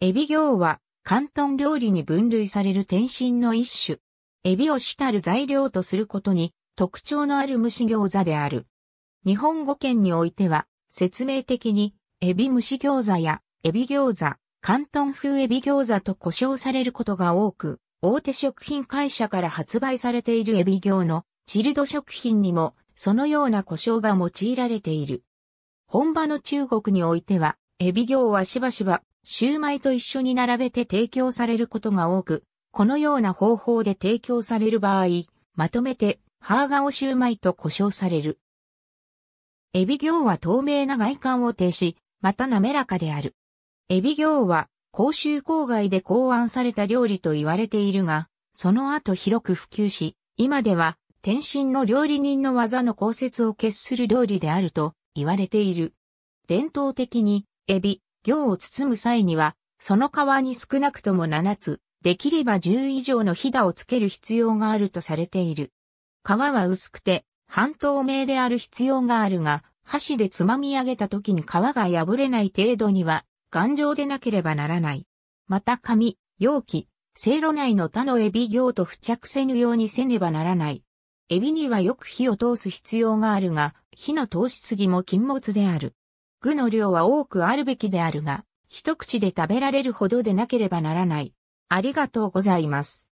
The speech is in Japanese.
エビ業は、関東料理に分類される天津の一種。エビを主たる材料とすることに、特徴のある蒸し餃子である。日本語圏においては、説明的に、エビ蒸し餃子や、エビ餃子、関東風エビ餃子と呼称されることが多く、大手食品会社から発売されているエビ業のチルド食品にも、そのような呼称が用いられている。本場の中国においては、エビ業はしばしばシューマイと一緒に並べて提供されることが多く、このような方法で提供される場合、まとめて、ハーガオシューマイと呼称される。エビ行は透明な外観を呈し、また滑らかである。エビ行は、公衆郊外で考案された料理と言われているが、その後広く普及し、今では、天津の料理人の技の考説を決する料理であると言われている。伝統的に、エビ、行を包む際には、その皮に少なくとも7つ、できれば10以上のひだをつける必要があるとされている。皮は薄くて、半透明である必要があるが、箸でつまみ上げた時に皮が破れない程度には、頑丈でなければならない。また紙、容器、せいろ内の他のエビ行と付着せぬようにせねばならない。エビにはよく火を通す必要があるが、火の通しすぎも禁物である。具の量は多くあるべきであるが、一口で食べられるほどでなければならない。ありがとうございます。